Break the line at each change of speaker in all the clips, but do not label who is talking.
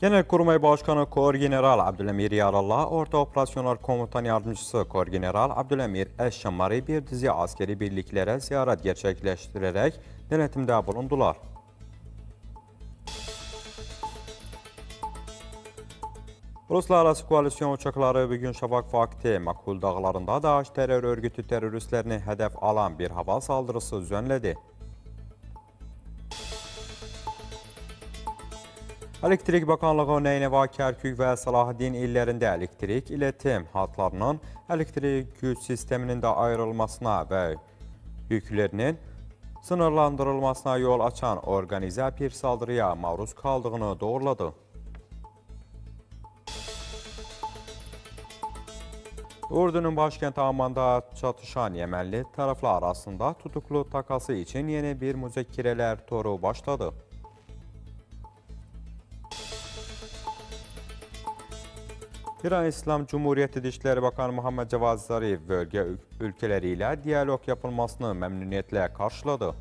Genel Kurmay Başkanı Korgeneral Abdülemir Yarallah, Orta Operasyonlar Komutan Yardımcısı Korgeneral Abdülemir Eşşamari bir dizi askeri birliklere ziyaret gerçekleştirerek denetimde bulundular. Ruslar arası koalisyon uçakları bugün şafak vakti Makul dağlarında DAEŞ terör örgütü teröristlerini hedef alan bir hava saldırısı düzenledi. Elektrik Bakanlığı Nəynəva, Kərkük və Salahdin illərində elektrik, iletim hatlarının elektrik güc sisteminin də ayrılmasına və yüklərinin sınırlandırılmasına yol açan organizə bir saldırıya maruz qaldığını doğruladı. Ordunun başkenti Amanda çatışan Yəmənli tərəflər arasında tutuklu takası üçün yeni bir müzəkkirələr toru başladı. İran İslam Cumhuriyeti Dışişleri Bakanı Muhammed Cavad Zarif bölge ülkeleriyle diyalog yapılmasını memnuniyetle karşıladı.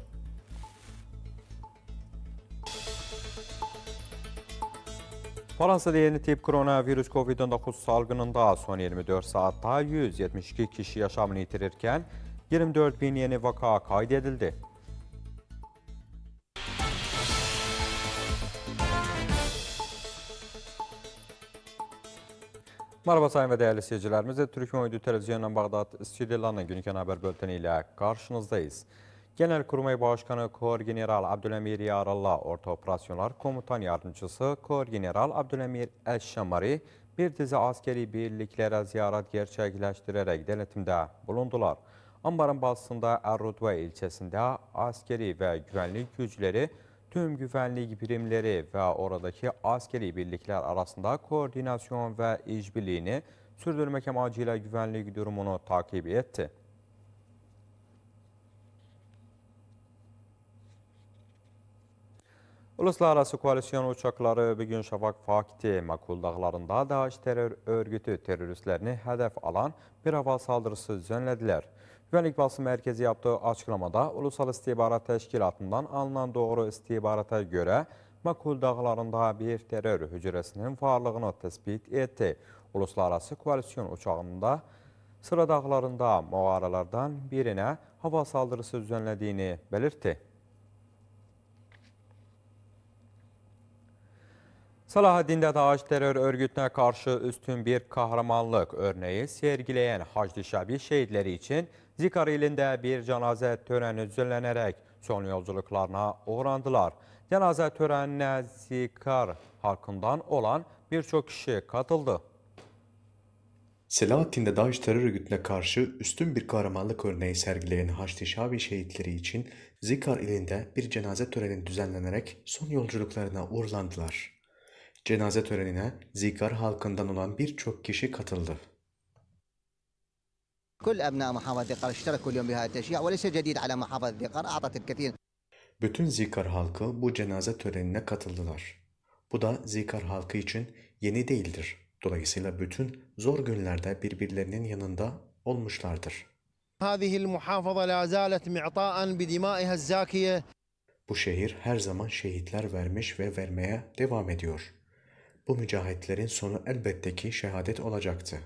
Fransa'da yeni tip koronavirüs COVID-19 salgınında son 24 saatte 172 kişi yaşamını yitirirken 24 bin yeni vaka kaydedildi. Merhaba sayın ve değerli seyircilerimiz. Türkiye Uydu Televizyonu'ndan Bağdat stüdyolarının günlük haber bülteni ile karşınızdayız. Genelkurmay Başkanı Koordineral Abdülhamir Yarallah, Orta Operasyonlar Komutan Yardımcısı Koordineral Abdülhamir Elşamari, bir dizi askeri birliklere ziyaret gerçekleştirerek denetimde bulundular. Ambarın basında Errudva ilçesinde askeri ve güvenlik güçleri tüm güvenlik birimleri ve oradaki askeri birlikler arasında koordinasyon ve işbirliğini sürdürmek amacıyla güvenlik durumunu takip etti. Uluslararası koalisyon uçakları bugün Şafak Fakti makuldağlarında dağlarında DAEŞ terör örgütü teröristlerini hedef alan bir hava saldırısı düzenlediler. Güvenlik Basın Merkezi yaptığı açıklamada Ulusal İstihbarat Teşkilatı'ndan alınan doğru istihbarata göre Makul dağlarında bir terör hücresinin varlığını tespit etti. Uluslararası koalisyon uçağında sıra dağlarında mağaralardan birine hava saldırısı düzenlediğini belirtti. Salahaddin'de DAEŞ terör örgütüne karşı üstün bir kahramanlık örneği sergileyen Hacı Şabi şehitleri için Zikar ilinde bir cenaze töreni düzenlenerek son yolculuklarına uğrandılar. Cenaze törenine Zikar halkından olan birçok kişi katıldı.
Selahattin'de DAEŞ terör örgütüne karşı üstün bir kahramanlık örneği sergileyen Haçlı Şabi şehitleri için Zikar ilinde bir cenaze töreni düzenlenerek son yolculuklarına uğurlandılar. Cenaze törenine Zikar halkından olan birçok kişi katıldı. Bütün Zikar halkı bu cenaze törenine katıldılar. Bu da Zikar halkı için yeni değildir. Dolayısıyla bütün zor günlerde birbirlerinin yanında olmuşlardır. Bu şehir her zaman şehitler vermiş ve vermeye devam ediyor. Bu mücahitlerin sonu elbette ki şehadet olacaktı.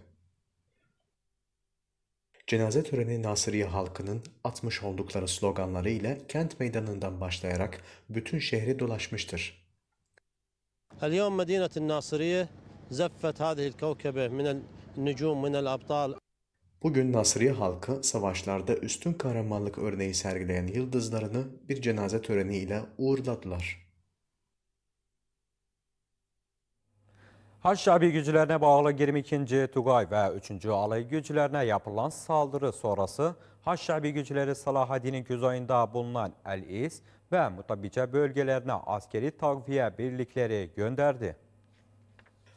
Cenaze töreni Nasiriye halkının atmış oldukları sloganları ile kent meydanından başlayarak bütün şehri dolaşmıştır.
اليوم مدينة الناصرية زفت هذه الكوكبة من النجوم من الأبطال
Bugün Nasriye halkı savaşlarda üstün kahramanlık örneği sergileyen yıldızlarını bir cenaze töreniyle uğurladılar.
Haşhabi gücülerine bağlı 22. Tugay ve 3. Alay gücülerine yapılan saldırı sonrası Haşhabi gücüleri Salahaddin'in kuzeyinde bulunan El-İz ve Mutabice bölgelerine askeri takviye birlikleri gönderdi.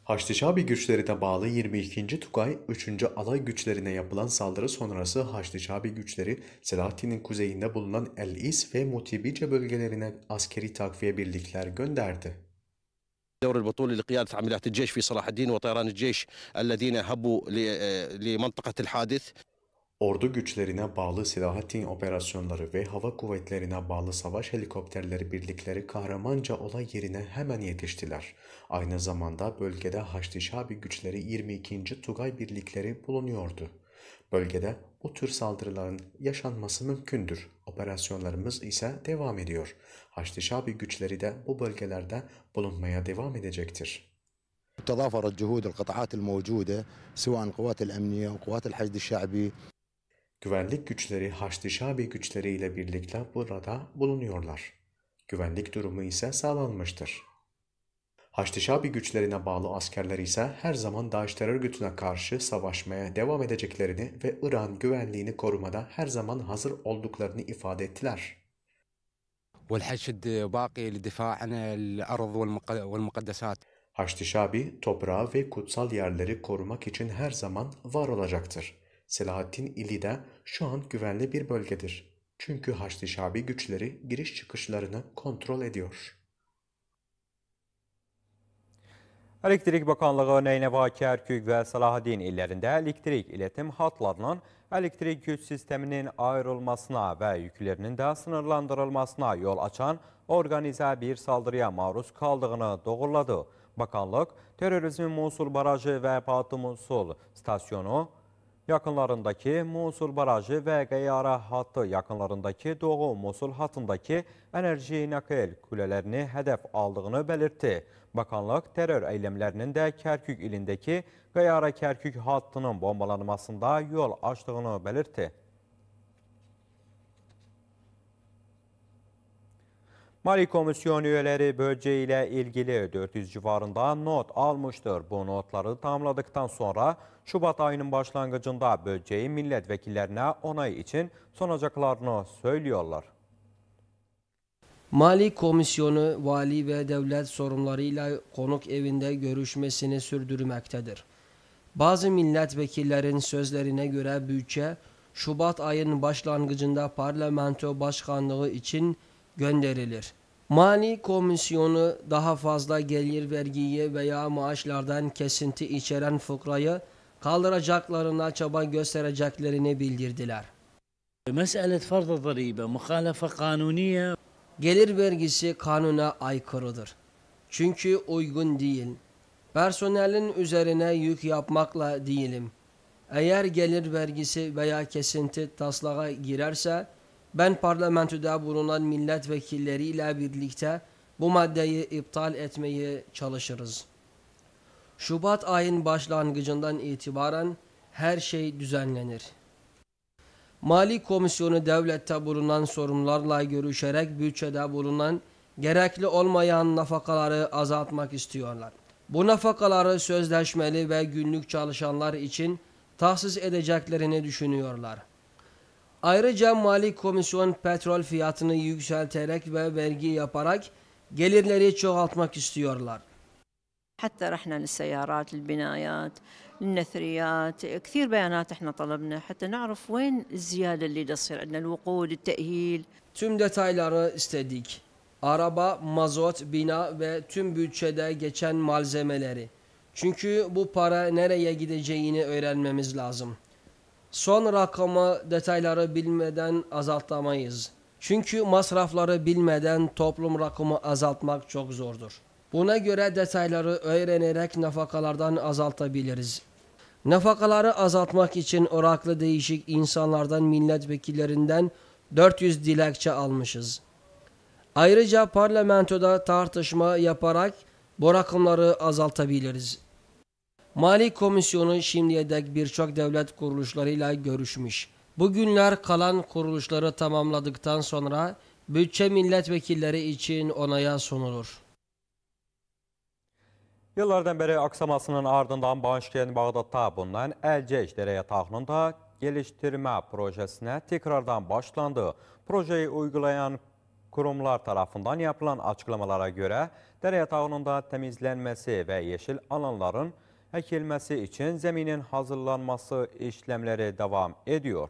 Haçlı Şabi güçlerine bağlı 22. Tugay 3. Alay güçlerine yapılan saldırı sonrası Haçlı Şabi güçleri Selahattin'in kuzeyinde bulunan El-İs ve Mutibice bölgelerine askeri takviye birlikler gönderdi.
دور البطولي لقيادة عمليات
الجيش في صلاح الدين وطيران الجيش الذين هبوا لمنطقة الحادث Ordu güçlerine bağlı Silahattin operasyonları ve hava kuvvetlerine bağlı savaş helikopterleri birlikleri kahramanca olay yerine hemen yetiştiler. Aynı zamanda bölgede Haçlı Şabi güçleri 22. Tugay birlikleri bulunuyordu. Bölgede bu tür saldırıların yaşanması mümkündür. Operasyonlarımız ise devam ediyor. Haçlı Şabi güçleri de bu bölgelerde bulunmaya devam edecektir. تضافرت جهود القطاعات الموجودة سواء القوات الأمنية وقوات الحشد الشعبي Güvenlik güçleri Haçlı Şabi güçleriyle birlikte burada bulunuyorlar. Güvenlik durumu ise sağlanmıştır. Haçlı güçlerine bağlı askerler ise her zaman Daesh terör örgütüne karşı savaşmaya devam edeceklerini ve İran güvenliğini korumada her zaman hazır olduklarını ifade ettiler. والحشد Haçlı Şabi toprağı ve kutsal yerleri korumak için her zaman var olacaktır. Selahattin ili de şu an güvenli bir bölgedir. Çünkü Haçlı Şabi güçleri giriş çıkışlarını kontrol ediyor. Elektrik
Bakanlığı Nəynəva, Kərkük və Salahadin illərində elektrik iletim hatlarının elektrik güc sisteminin ayrılmasına və yüklərinin də sınırlandırılmasına yol açan organizə bir saldırıya maruz qaldığını doğruladı. Bakanlıq terörizmin Musul barajı və Batı Musul stasyonu yakınlarındakı Musul barajı və Qeyyara hattı yakınlarındakı Doğu Musul hattındakı enerji nakil kulələrini hədəf aldığını belirtdi. Bakanlık terör eylemlerinin de Kerkük ilindeki Gayara-Kerkük hattının bombalanmasında yol açtığını belirtti. Mali Komisyon üyeleri ile ilgili 400 civarında not almıştır. Bu notları tamamladıktan sonra Şubat ayının başlangıcında bölgeyi milletvekillerine onay için sunacaklarını söylüyorlar.
Mali Komisyonu vali ve devlet sorunlarıyla konuk evinde görüşmesini sürdürmektedir. Bazı milletvekillerin sözlerine göre bütçe Şubat ayının başlangıcında parlamento başkanlığı için gönderilir. Mali komisyonu daha fazla gelir vergiyi veya maaşlardan kesinti içeren fıkrayı kaldıracaklarına çaba göstereceklerini bildirdiler. مسألة فرض ضريبة مخالفة kanuniye gelir vergisi kanuna aykırıdır. Çünkü uygun değil. Personelin üzerine yük yapmakla değilim. Eğer gelir vergisi veya kesinti taslağa girerse ben parlamentoda bulunan milletvekilleriyle birlikte bu maddeyi iptal etmeyi çalışırız. Şubat ayın başlangıcından itibaren her şey düzenlenir. Mali Komisyonu devlette bulunan sorumlularla görüşerek bütçede bulunan gerekli olmayan nafakaları azaltmak istiyorlar. Bu nafakaları sözleşmeli ve günlük çalışanlar için tahsis edeceklerini düşünüyorlar. Ayrıca Mali Komisyon petrol fiyatını yükselterek ve vergi yaparak gelirleri çoğaltmak istiyorlar. حتى رحنا للسيارات للبنايات للنثريات كثير بيانات احنا طلبنا حتى نعرف وين الزيادة اللي تصير عندنا الوقود التأهيل Tüm detayları istedik. Araba, mazot, bina ve tüm bütçede geçen malzemeleri. Çünkü bu para nereye gideceğini öğrenmemiz lazım. Son rakamı detayları bilmeden azaltamayız. Çünkü masrafları bilmeden toplum rakamı azaltmak çok zordur. Buna göre detayları öğrenerek nafakalardan azaltabiliriz. Nafakaları azaltmak için oraklı değişik insanlardan milletvekillerinden 400 dilekçe almışız. Ayrıca parlamentoda tartışma yaparak bu rakamları azaltabiliriz. Mali Komisyonu şimdiye dek birçok devlet kuruluşlarıyla görüşmüş. Bugünler kalan kuruluşları tamamladıktan sonra bütçe milletvekilleri için onaya sunulur.
Illardan bəri aksamasının ardından bağışlayan Bağdatda bulunan Əlcək dərə yatağının da geliştirmə projesinə tekrardan başlandı. Projeyi uygulayan kurumlar tarafından yapılan açıqlamalara görə dərə yatağının da təmizlənməsi və yeşil alanların əkilməsi üçün zəminin hazırlanması işləmləri davam ediyor.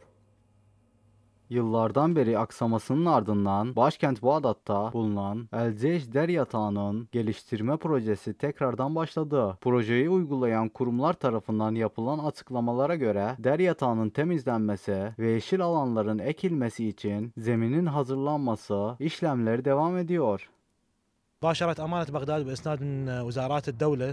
Yıllardan beri aksamasının ardından başkent Bağdat'ta bulunan El Zeyş Der Yatağı'nın geliştirme projesi tekrardan başladı. Projeyi uygulayan kurumlar tarafından yapılan açıklamalara göre der yatağının temizlenmesi ve yeşil alanların ekilmesi için zeminin hazırlanması işlemleri devam
ediyor.
Başarat مباشرة أمانة ve بإسناد وزارات الدولة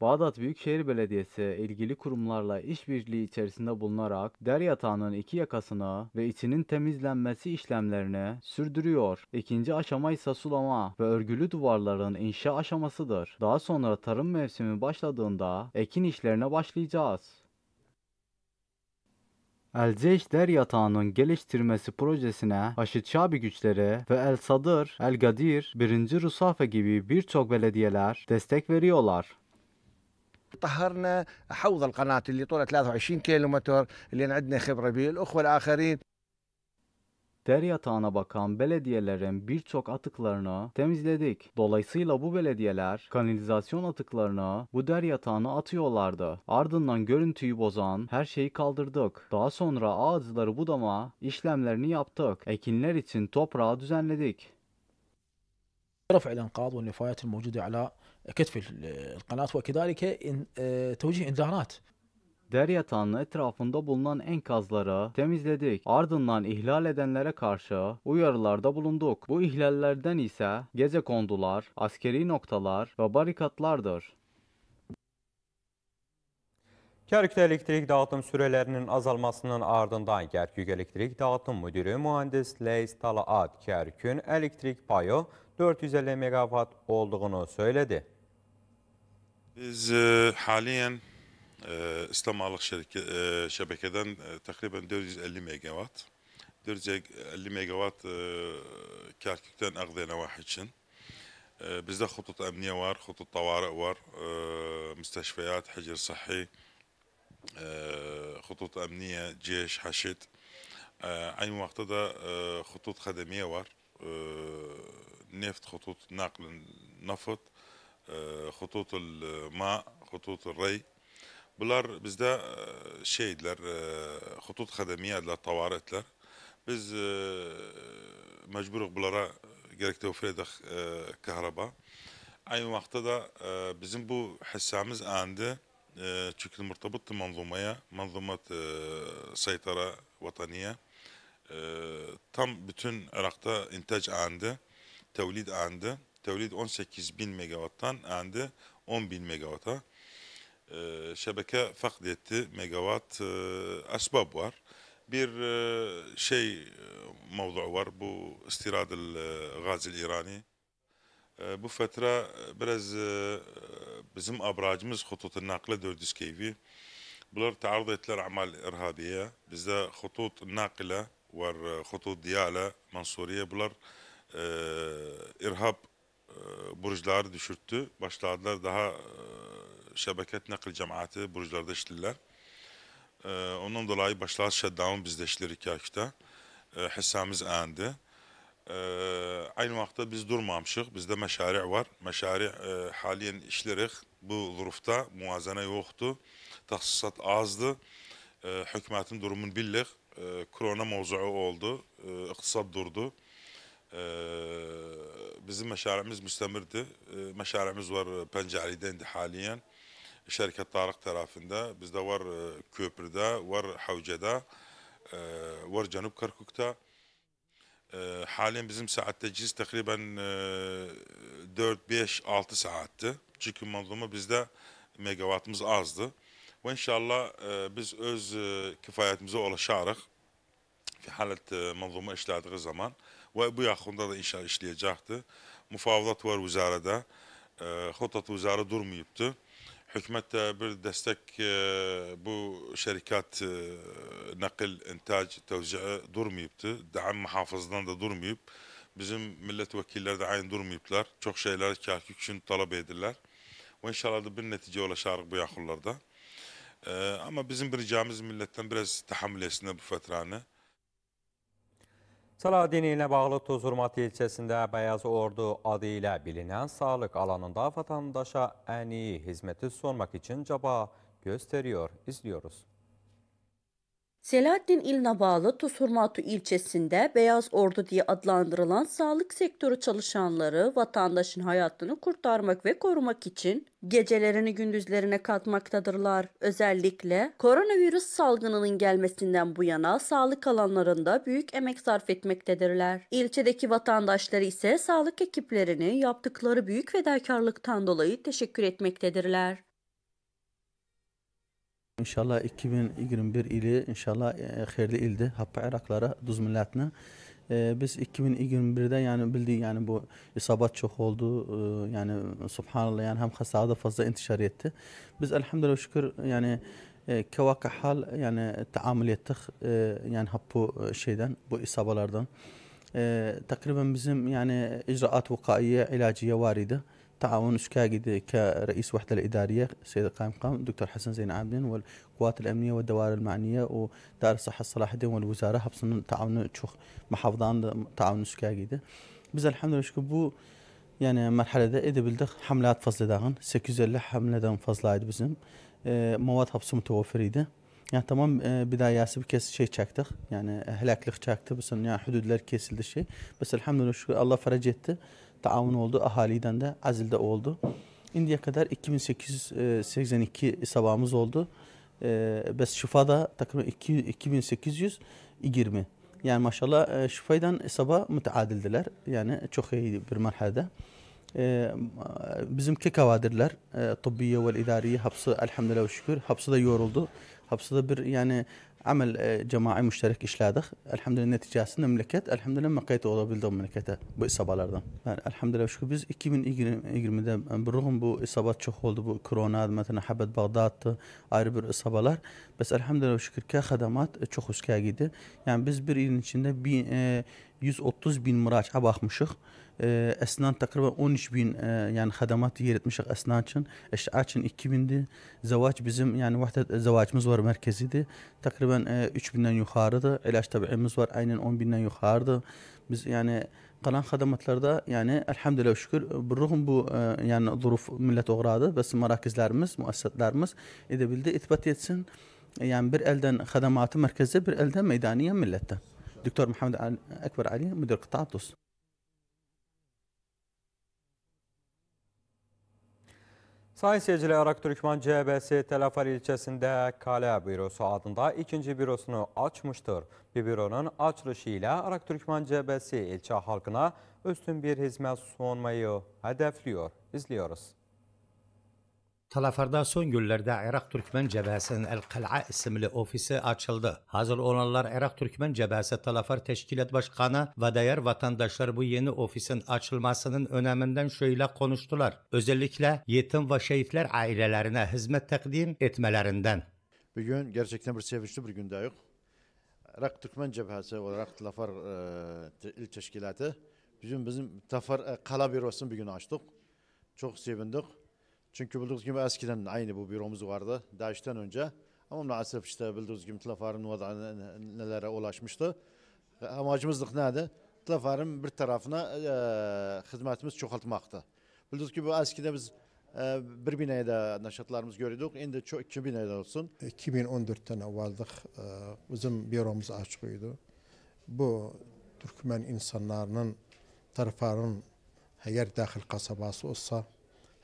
Bağdat Büyükşehir Belediyesi ilgili kurumlarla işbirliği içerisinde bulunarak der yatağının iki yakasını ve içinin temizlenmesi işlemlerini sürdürüyor. İkinci aşama ise sulama ve örgülü duvarların inşa aşamasıdır. Daha sonra tarım mevsimi başladığında ekin işlerine başlayacağız. El-Ceyş Der Yatağı'nın geliştirmesi projesine Haşit Şabi güçleri ve El Sadır, El Gadir, 1. Rusafe gibi birçok belediyeler destek veriyorlar. طهرنا حوض القناة اللي طوله 23 كيلومتر اللي عندنا خبرة به الأخوة الآخرين Der yatağına bakan belediyelerin birçok atıklarını temizledik. Dolayısıyla bu belediyeler kanalizasyon atıklarını bu der yatağına atıyorlardı. Ardından görüntüyü bozan her şeyi kaldırdık. Daha sonra ağaçları budama işlemlerini yaptık. Ekinler için toprağı düzenledik. رفع الانقاض والنفايات الموجوده على كتف القناة وكذلك توجيه انذارات Dere yatağının etrafında bulunan enkazlara temizledik. Ardından ihlal edenlere karşı uyarılarda bulunduk. Bu ihlallerden ise gece kondular, askeri noktalar ve barikatlardır. Kərkütə elektrik dağıtım sürelerinin azalmasının ardından
Kərkük Elektrik Dağıtım Müdürü mühəndis Leys Talaat Kərkün elektrik payı 450 MW olduğunu söyledi.
Biz e, haliyen e, İslamalıq e, şəbəkədən e, təxribən 450 MW, 450 MW e, Kərkükdən Ağdənəvah üçün e, bizdə xütut əmniyə var, xütut tavarı var, e, müstəşfiyyat, həcr səhhi, آه، خطوط أمنية جيش حشد آه، عين وقتها آه، خطوط خدمية وار نفط خطوط نقل نفط خطوط الماء خطوط الري بلار بزدا شيدلر خطوط خدمية للطوارئتلر بز مجبور بلارا جرك توفير دخ كهرباء أي وقت دا بزنبو حسامز عنده بشكل مرتبط منظومة منظومة سيطرة وطنية tam bütün Irak'ta intaj ağında, tevlid ağında, tevlid 18 bin megawatttan ağında 10 bin megawatta. Ee, şebeke fakd etti megawatt e, asbab var. Bir e, şey e, mevzu var bu istirad gazı İrani. Ee, bu fetra e, biraz e, e, bizim abracımız hututun nakle dördüz keyfi. Bunlar taarruz ettiler amal irhabiye. Bizde hutut nakle ve hutut diyale Mansuriye. Bunlar e, irhab e, burçları düşürttü. Başladılar daha e, şebeket nakil cemaati burçlarda işlediler. E, ondan dolayı başladı shutdown bizde işleri kakta. E, hissamiz endi aynı vaxtda biz durmamışıq. Bizdə məşariə var. Məşariə haliyen işləyirik. Bu zurufda muazənə yoxdur. Təxsisat azdır. Hökumətin durumunu bilirik. Korona mövzuu oldu. İqtisad durdu. Bizim məşariəmiz müstəmirdir. Məşariəmiz var Pəncəlidə indi haliyen. Şirket Tarık tarafında, bizde var Köprü'de, var Havca'da, var Canıp Karkuk'ta. Ee, halen bizim saat teciz takriben 4-5-6 e, saatti. Çünkü manzuma bizde megawattımız azdı. Ve inşallah e, biz öz e, kifayetimize ulaşarak fi halet manzuma işlediği zaman ve bu yakında da inşallah işleyecekti. Mufavidat var vizarede. Hutat vizarı durmayıptı hükümet de bir destek e, bu şirket e, nakil, intac, tevzi'i durmayıptı. Dağım muhafızından da durmayıp bizim milletvekilleri de aynı durmayıplar. Çok şeyler kâhki için talep edirler. Ve inşallah da bir netice ulaşarız bu yakınlarda. E, ama bizim bir ricamız milletten biraz tahammül etsinler bu fetrani.
Sıra diniyle bağlı Tuzurmat ilçesinde Bəyaz Ordu adı ilə bilinən sağlıq alanında vatandaşa ən iyi hizmeti sormak için caba gösteriyor. izliyoruz.
Selahattin İlna bağlı Tusurmatu ilçesinde Beyaz Ordu diye adlandırılan sağlık sektörü çalışanları vatandaşın hayatını kurtarmak ve korumak için gecelerini gündüzlerine katmaktadırlar. Özellikle koronavirüs salgınının gelmesinden bu yana sağlık alanlarında büyük emek sarf etmektedirler. İlçedeki vatandaşları ise sağlık ekiplerini yaptıkları büyük fedakarlıktan dolayı teşekkür etmektedirler.
İnşallah 2021 ili inşallah e, xeyirli ildir Happa Iraqlara, Duz millətinə. E, biz 2021-də yəni bildik, yəni bu isabat çox oldu. E, yəni subhanallah, hem həm xəstəliyə fazla intişar etti. Biz elhamdülillah şükür, yani e, kəvaqə hal, yani, təamül etdik, e, yəni hap bu şeydən, bu isabalardan. E, təqribən bizim yani, icraat vəqaiyə, ilaciyyə var idi. تعاون كقائد كرئيس وحده الاداريه السيد قائم قام الدكتور حسن زين عابدين والقوات الامنيه والدوائر المعنيه ودار الصحه صلاح الدين والوزاره حبسن تعاون تشوخ محافظان تعاون كقائد biz elhamdülillah çünkü bu yani merhalede edebildik. Hamlat fazladan 850 hamleden fazlaydı bizim. E, mavad hapsı mütevafiriydi. Yani tamam e, bir daha yası bir kez şey çektik. Yani helaklık çekti. Bizim yani hududlar kesildi şey. Biz elhamdülillah şükür Allah ferac etti taavun oldu. Ahaliden de azilde oldu. İndiye kadar 2882 sabahımız oldu. E, ee, bes şifa da takriben 2820. Yani maşallah e, şifaydan sabah müteadildiler. Yani çok iyi bir merhalede. E, bizimki kavadirler e, tıbbiye ve idariye hapsı elhamdülillah ve şükür hapsı da yoruldu. Hapsı da bir yani amal jamoaiy e, mushtarak ishladik alhamdulillah natijasini mamlakat alhamdulillah qayta olabildi mamlakatga bu isabalardan alhamdulillah shukur biz ikki ming yigirmada e, birg'im bu isabat cho'q bo'ldi bu korona habet bag'dod ayrı bir isabalar biz alhamdulillah shukurka e, çok cho'q edi ya'ni biz bir içinde bin yuz o'ttiz bin murajaa boqmishik اسنان تقريبا 13 yani يعني خدمات يرتمشق اسنان için اشعاع için 2000'di زواج bizim yani وحدة زواجımız var merkeziydi تقريبا 3000'den e, yukarıdı ilaç tabiimiz var aynen 10.000'den yukarıdı biz yani qalan xidmətlərdə, yani elhamdülillah şükür, burruhum bu ə, e, yəni zuruf millət oğradı, bəs mərakizlərimiz, müəssisələrimiz edə bildi ithbat etsin. E, yəni bir elden xidmatı mərkəzdə, bir əldən meydaniyə millətdə. Doktor Muhammed Akbar Ali, müdir qıta TUS. Sayın seyirciler, Araktürkman
CHB'si Telafar ilçesinde Kale Bürosu adında ikinci bürosunu açmıştır. Bir büronun açılışıyla Araktürkman CHB'si ilçe halkına üstün bir hizmet sunmayı hedefliyor. İzliyoruz.
Talafar'da son günlerde Irak-Türkmen Cəbhəsinin El-Qəl'a isimli ofisi açıldı. Hazır olanlar Irak-Türkmen Cəbhəsi Talafar Teşkilat Başkanı ve diğer vatandaşlar bu yeni ofisin açılmasının öneminden şöyle konuştular. Özellikle yetim ve şehitler ailelerine hizmet takdim etmelerinden.
Bugün gerçekten bir sevinçli bir günde yok. Irak-Türkmen Cəbhəsi olarak Talafar e, İl Teşkilatı bizim bizim Talafar e, Kala Bürosu'nu bugün açtık. Çok sevindik. Çünkü bildiğiniz gibi eskiden aynı bu büromuz vardı DAEŞ'ten önce. Ama maalesef işte bildiğiniz gibi Tlafar'ın vada nelere ulaşmıştı. Amacımız neydi? Tlafar'ın bir tarafına e, hizmetimiz çoğaltmaktı. Bildiğiniz gibi eskiden biz e, bir binayda naşatlarımız görüyorduk. Şimdi çok iki binayda olsun. 2014'ten avvaldık e, bizim büromuz açıqydı. Bu Türkmen insanların tarafının eğer dahil kasabası olsa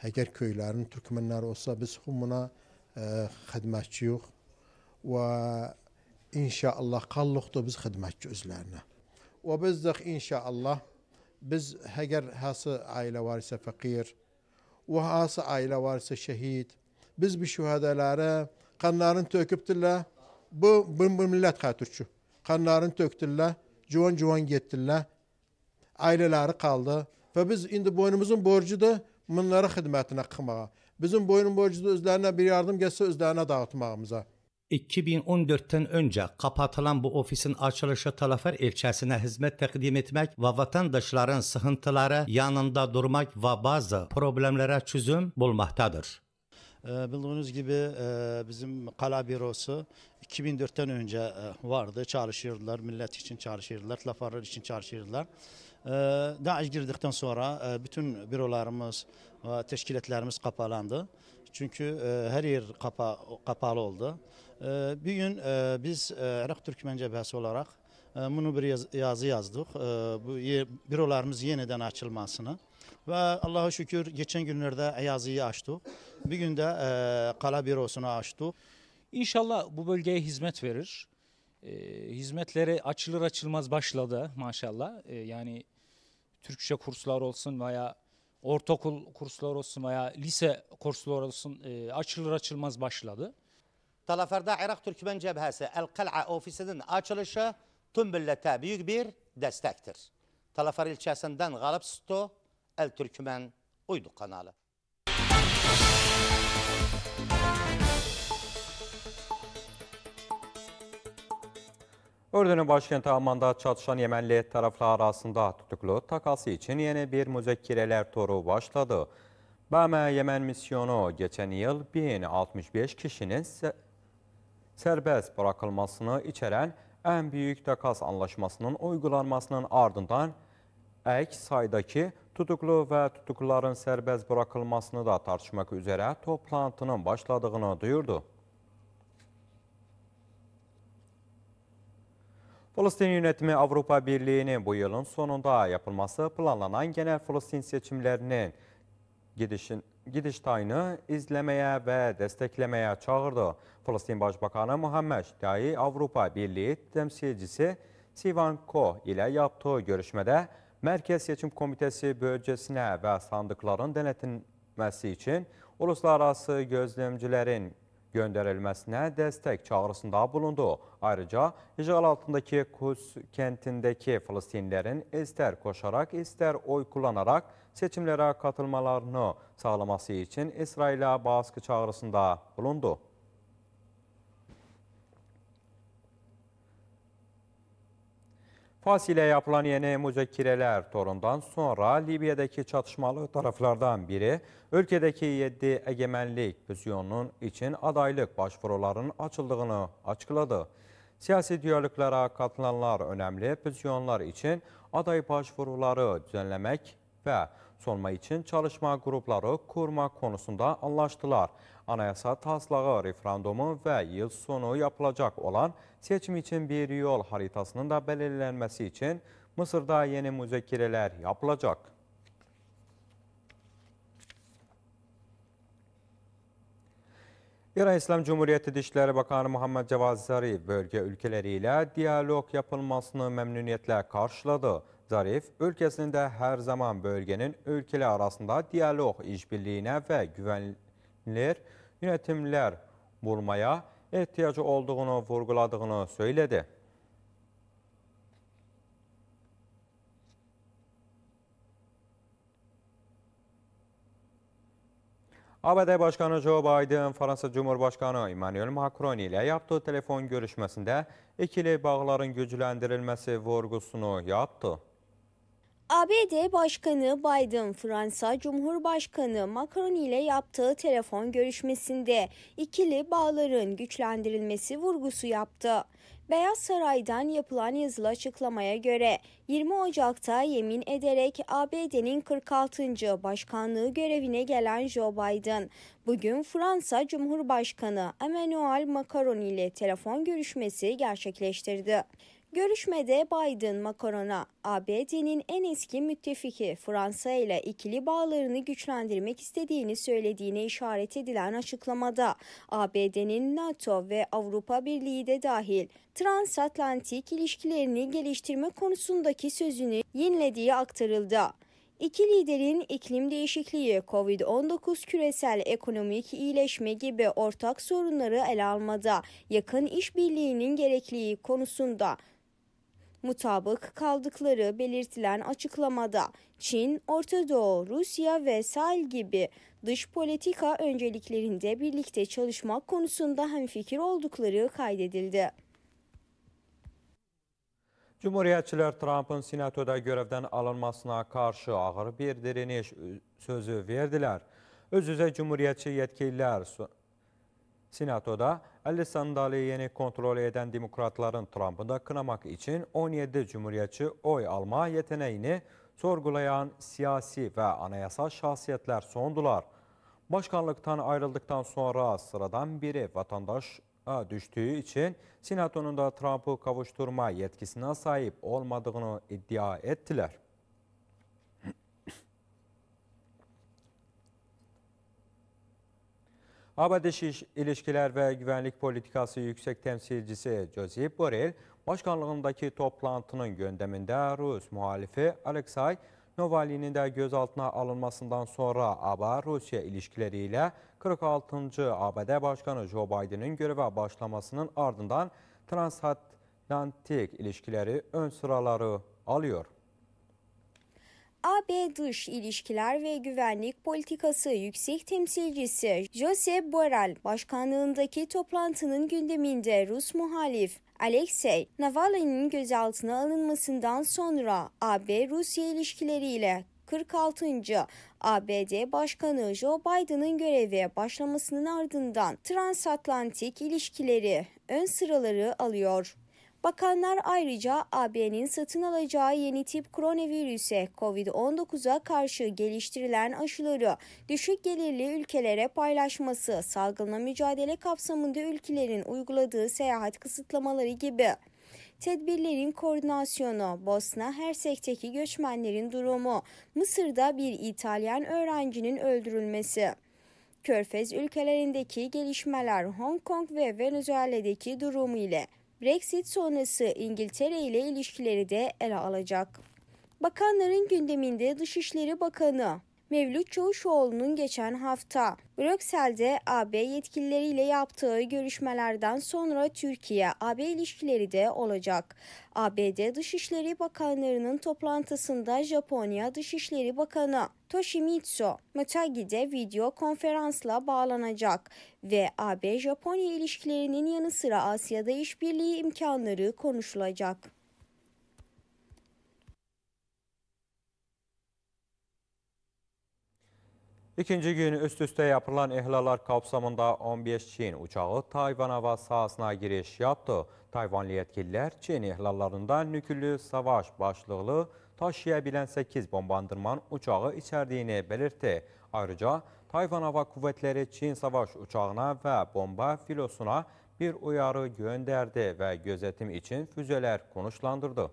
eğer köylerin Türkmenler olsa biz humuna e, hizmetçi yok. Ve inşallah kallukta biz hizmetçi özlerine. Ve biz de inşallah biz eğer hası aile varsa fakir ve hası aile varsa şehit biz bu şühedelere kanların töküptüller. Bu, bu, bu millet katürçü. Kanlarını töktüller. Cuvan cuvan gettiler. Aileleri kaldı. Ve biz şimdi boynumuzun borcu da bunları xidmətinə qıxmağa, bizim boyun borcunu özlərinə bir yardım gəlsə özlərinə dağıtmağımıza.
2014'ten önce kapatılan bu ofisin açılışı Talafer ilçesine hizmet takdim etmek ve vatandaşların sıkıntıları yanında durmak ve bazı problemlere çözüm bulmaktadır.
Ee, bildiğiniz
gibi e, bizim kala bürosu 2004'ten önce vardı. Çalışırdılar, millet için çalışırdılar, lafarlar için çalışırdılar. Ee, DAEŞ girdikten sonra e, bütün bürolarımız ve teşkilatlarımız kapalandı. Çünkü e, her yer kapa, kapalı oldu. E, Bugün biz Irak Türkmen Cephesi olarak bunu bir yazı yazdık. Bu bürolarımız yeniden açılmasını. Ve Allah'a şükür geçen günlerde yazıyı açtık. Bir günde kala bürosunu açtık. İnşallah bu bölgeye hizmet verir. E, hizmetlere açılır açılmaz başladı maşallah. yani Türkçe kurslar olsun veya ortaokul kurslar olsun veya lise kurslar olsun e, açılır açılmaz başladı. Talafer'de Irak Türkmen Cebhesi El Kal'a ofisinin açılışı tüm millete büyük bir destektir. Talafer ilçesinden Galip Sto El Türkmen Uydu kanalı.
Ördünün başkenti Amman'da çatışan Yemenli taraflar arasında tutuklu takası için yeni bir müzekkireler toru başladı. BM Yemen misyonu geçen yıl 1065 kişinin serbest bırakılmasını içeren en büyük takas anlaşmasının uygulanmasının ardından ek saydaki tutuklu ve tutukluların serbest bırakılmasını da tartışmak üzere toplantının başladığını duyurdu. Filistin yönetimi Avrupa Birliği'nin bu yılın sonunda yapılması planlanan genel Filistin seçimlerinin gidişin, gidiş tayını izlemeye ve desteklemeye çağırdı. Filistin Başbakanı Muhammed Dayi Avrupa Birliği temsilcisi Sivan Ko ile yaptığı görüşmede Merkez Seçim Komitesi bölgesine ve sandıkların denetilmesi için uluslararası gözlemcilerin gönderilmesine destek çağrısında bulundu. Ayrıca icral altındaki Kuz kentindeki Filistinlerin ister koşarak ister oy kullanarak seçimlere katılmalarını sağlaması için İsrail'e baskı çağrısında bulundu. Fas ile yapılan yeni müzakireler torundan sonra Libya'daki çatışmalı taraflardan biri ülkedeki 7 egemenlik pozisyonunun için adaylık başvurularının açıldığını açıkladı. Siyasi diyaloglara katılanlar önemli pozisyonlar için aday başvuruları düzenlemek ve sonma için çalışma grupları kurma konusunda anlaştılar. Anayasa taslağı referandumu və yıl sonu yapılacak olan seçim için bir yol haritasının da belirlenmesi için Mısır'da yeni müzekireler yapılacak. İran İslam Cumhuriyeti Dışişleri Bakanı Muhammed Cavaz Zarif bölge ülkeleriyle diyalog yapılmasını memnuniyetle karşıladı. Zarif, ülkesinde her zaman bölgenin ülkeler arasında diyalog işbirliğine ve güven ler yönetimler bulmaya ihtiyacı olduğunu vurguladığını söyledi. ABD Başkanı Joe Biden, Fransa Cumhurbaşkanı Emmanuel Macron ile yaptığı telefon görüşmesinde ikili bağların güclendirilmesi vurgusunu yaptı.
ABD Başkanı Biden, Fransa Cumhurbaşkanı Macron ile yaptığı telefon görüşmesinde ikili bağların güçlendirilmesi vurgusu yaptı. Beyaz Saray'dan yapılan yazılı açıklamaya göre 20 Ocak'ta yemin ederek ABD'nin 46. başkanlığı görevine gelen Joe Biden, bugün Fransa Cumhurbaşkanı Emmanuel Macron ile telefon görüşmesi gerçekleştirdi. Görüşmede Biden, Macron'a ABD'nin en eski müttefiki Fransa ile ikili bağlarını güçlendirmek istediğini söylediğine işaret edilen açıklamada ABD'nin NATO ve Avrupa Birliği de dahil transatlantik ilişkilerini geliştirme konusundaki sözünü yenilediği aktarıldı. İki liderin iklim değişikliği, COVID-19, küresel ekonomik iyileşme gibi ortak sorunları ele almada, yakın işbirliğinin gerekliliği konusunda Mutabık kaldıkları belirtilen açıklamada Çin, Orta Doğu, Rusya ve Sahel gibi dış politika önceliklerinde birlikte çalışmak konusunda hemfikir oldukları kaydedildi.
Cumhuriyetçiler Trump'ın senatoda görevden alınmasına karşı ağır bir direniş sözü verdiler. Öz üzə cumhuriyetçi yetkililer Senato'da 50 sandalyeni kontrol eden demokratların Trump'ı da kınamak için 17 cumhuriyetçi oy alma yeteneğini sorgulayan siyasi ve anayasal şahsiyetler sondular. Başkanlıktan ayrıldıktan sonra sıradan biri vatandaş e, düştüğü için Senato'nun da Trump'ı kavuşturma yetkisine sahip olmadığını iddia ettiler. AB Dış İlişkiler ve Güvenlik Politikası Yüksek Temsilcisi Josep Borrell, başkanlığındaki toplantının gündeminde Rus muhalifi Alexei Navalny'nin de gözaltına alınmasından sonra AB-Rusya ilişkileriyle 46. ABD Başkanı Joe Biden'in göreve başlamasının ardından transatlantik ilişkileri ön sıraları alıyor.
AB Dış İlişkiler ve Güvenlik Politikası Yüksek Temsilcisi Josep Borrell başkanlığındaki toplantının gündeminde Rus muhalif Alexei Navalny'nin gözaltına alınmasından sonra AB-Rusya ilişkileriyle 46. ABD Başkanı Joe Biden'ın göreve başlamasının ardından transatlantik ilişkileri ön sıraları alıyor. Bakanlar ayrıca AB'nin satın alacağı yeni tip koronavirüse COVID-19'a karşı geliştirilen aşıları düşük gelirli ülkelere paylaşması, salgınla mücadele kapsamında ülkelerin uyguladığı seyahat kısıtlamaları gibi. Tedbirlerin koordinasyonu, Bosna Hersek'teki göçmenlerin durumu, Mısır'da bir İtalyan öğrencinin öldürülmesi. Körfez ülkelerindeki gelişmeler Hong Kong ve Venezuela'daki durumu ile Brexit sonrası İngiltere ile ilişkileri de ele alacak. Bakanların gündeminde Dışişleri Bakanı Mevlüt Çavuşoğlu'nun geçen hafta Brüksel'de AB yetkilileriyle yaptığı görüşmelerden sonra Türkiye-AB ilişkileri de olacak. ABD Dışişleri Bakanlarının toplantısında Japonya Dışişleri Bakanı Toshimitsu Motegi video konferansla bağlanacak ve AB-Japonya ilişkilerinin yanı sıra Asya'da işbirliği imkanları konuşulacak.
İkinci gün üst üste yapılan ihlalar kapsamında 15 Çin uçağı Tayvan hava sahasına giriş yaptı. Tayvanlı yetkililer Çin ihlallarında nükülü savaş başlığı taşıyabilen 8 bombardırman uçağı içerdiğini belirtti. Ayrıca Tayvan Hava Kuvvetleri Çin savaş uçağına ve bomba filosuna bir uyarı gönderdi ve gözetim için füzeler konuşlandırdı.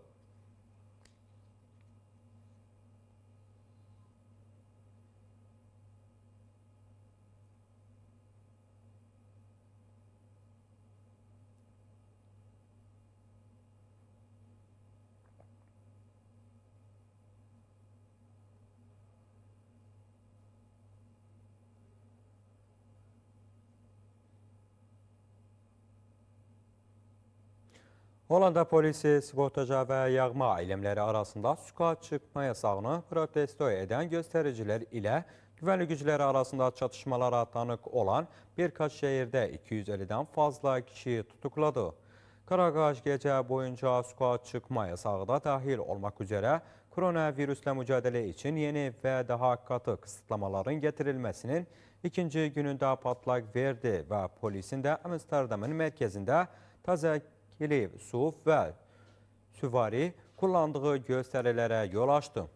Hollanda polisi sigortaca və yağma ailəmləri arasında suqa çıxma yasağını protesto edən göstericiler ilə güvənli gücləri arasında çatışmalara tanık olan birkaç şehirde şehirdə fazla kişi tutukladı. Qaraqaş gecə boyunca suqa çıxma yasağı da dahil olmak üzere koronavirüslə mücadele için yeni ve daha katı kısıtlamaların getirilmesinin ikinci günündə patlaq verdi ve polisin de Amsterdamın merkezinde təzə Kiliv, Suf və süvari kullandığı göstərilərə yol açdı.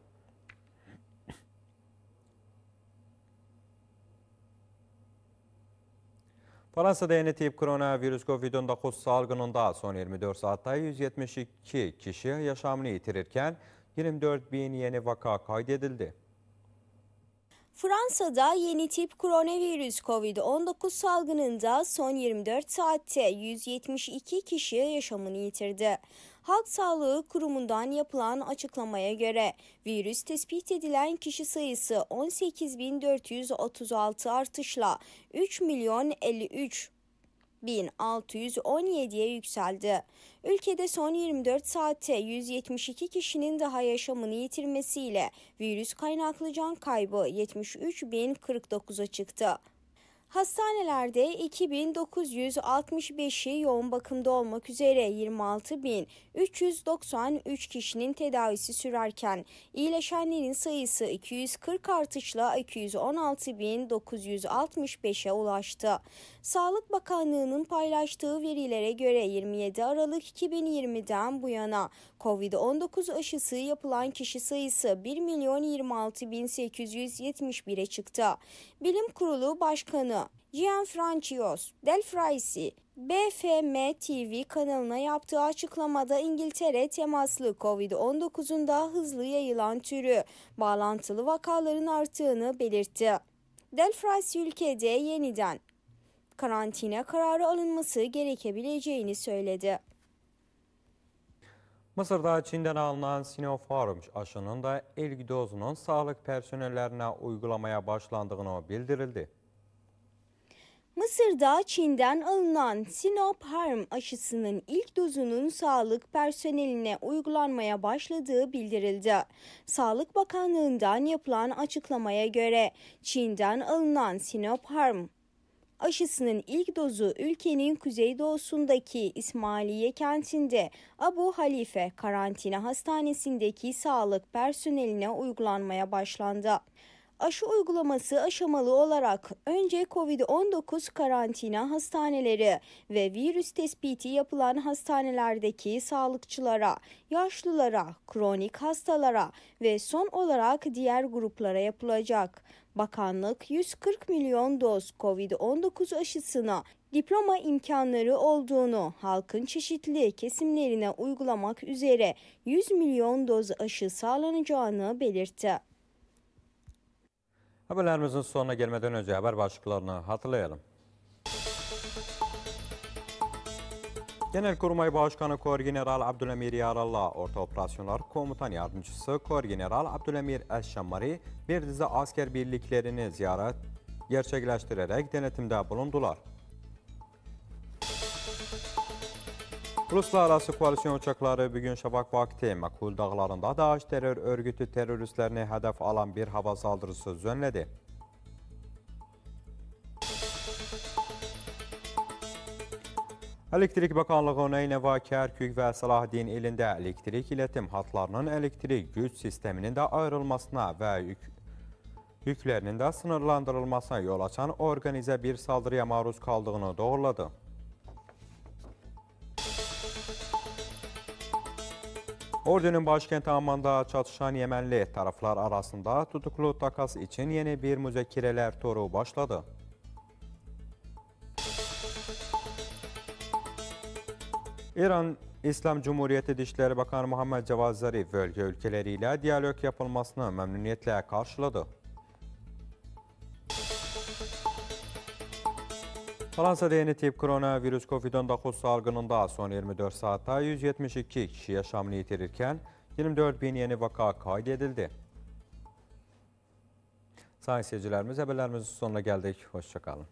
Fransada yeni tip koronavirüs COVID-19 salgınında son 24 saatte 172 kişi yaşamını yitirirken 24 bin yeni vaka kaydedildi.
Fransa'da yeni tip koronavirüs COVID-19 salgınında son 24 saatte 172 kişi yaşamını yitirdi. Halk Sağlığı Kurumu'ndan yapılan açıklamaya göre virüs tespit edilen kişi sayısı 18.436 artışla 3 milyon 53 1617'ye yükseldi. Ülkede son 24 saatte 172 kişinin daha yaşamını yitirmesiyle virüs kaynaklı can kaybı 73.049'a çıktı. Hastanelerde 2965'i yoğun bakımda olmak üzere 26.393 kişinin tedavisi sürerken iyileşenlerin sayısı 240 artışla 216.965'e ulaştı. Sağlık Bakanlığı'nın paylaştığı verilere göre 27 Aralık 2020'den bu yana COVID-19 aşısı yapılan kişi sayısı 1 milyon 26 bin 871'e çıktı. Bilim Kurulu Başkanı Gianfrancios Del Fraisi, BFM TV kanalına yaptığı açıklamada İngiltere temaslı COVID-19'un daha hızlı yayılan türü, bağlantılı vakaların arttığını belirtti. Del Delfras ülkede yeniden karantina kararı alınması gerekebileceğini söyledi.
Mısır'da Çin'den alınan Sinopharm aşının da ilk dozunun sağlık personellerine uygulamaya başlandığını bildirildi.
Mısır'da Çin'den alınan Sinopharm aşısının ilk dozunun sağlık personeline uygulanmaya başladığı bildirildi. Sağlık Bakanlığı'ndan yapılan açıklamaya göre Çin'den alınan Sinopharm Aşısının ilk dozu ülkenin kuzeydoğusundaki İsmailiye kentinde Abu Halife karantina hastanesindeki sağlık personeline uygulanmaya başlandı. Aşı uygulaması aşamalı olarak önce COVID-19 karantina hastaneleri ve virüs tespiti yapılan hastanelerdeki sağlıkçılara, yaşlılara, kronik hastalara ve son olarak diğer gruplara yapılacak. Bakanlık 140 milyon doz COVID-19 aşısına diploma imkanları olduğunu halkın çeşitli kesimlerine uygulamak üzere 100 milyon doz aşı sağlanacağını belirtti.
Haberlerimizin sonuna gelmeden önce haber başlıklarını hatırlayalım. Genel Kurmay Başkanı Korgeneral Abdülemir Yarallah, Orta Operasyonlar Komutan Yardımcısı Korgeneral Abdülemir Eşşamari bir dizi asker birliklerini ziyaret gerçekleştirerek denetimde bulundular. Rusla arası koalisyon uçaqları bugün şabaq vaxtı Makul dağlarında Daş terör örgütü teröristlərini hədəf alan bir hava saldırısı zönlədi. Elektrik Bakanlığına Neva, Kərkük və Salahdin ilində elektrik ilətim hatlarının elektrik güc sisteminin də ayrılmasına və yük yüklərinin də sınırlandırılmasına yol açan organizə bir saldırıya maruz qaldığını doğruladı. Ordunun başkenti Amman'da çatışan Yemenli taraflar arasında tutuklu takas için yeni bir müzakirələr toru başladı. İran İslam Cumhuriyeti Dişleri Bakanı Muhammed Cavaz Zarif bölgə ölkələri ilə diyalog yapılmasını məmnuniyyətlə qarşıladı. Falansa DNT koronavirus COVID-19 salgınında son 24 saatte 172 kişi yaşamını yitirirken 24 bin yeni vaka kaydedildi. Sayın seyircilerimiz haberlerimizin sonuna geldik. Hoşçakalın.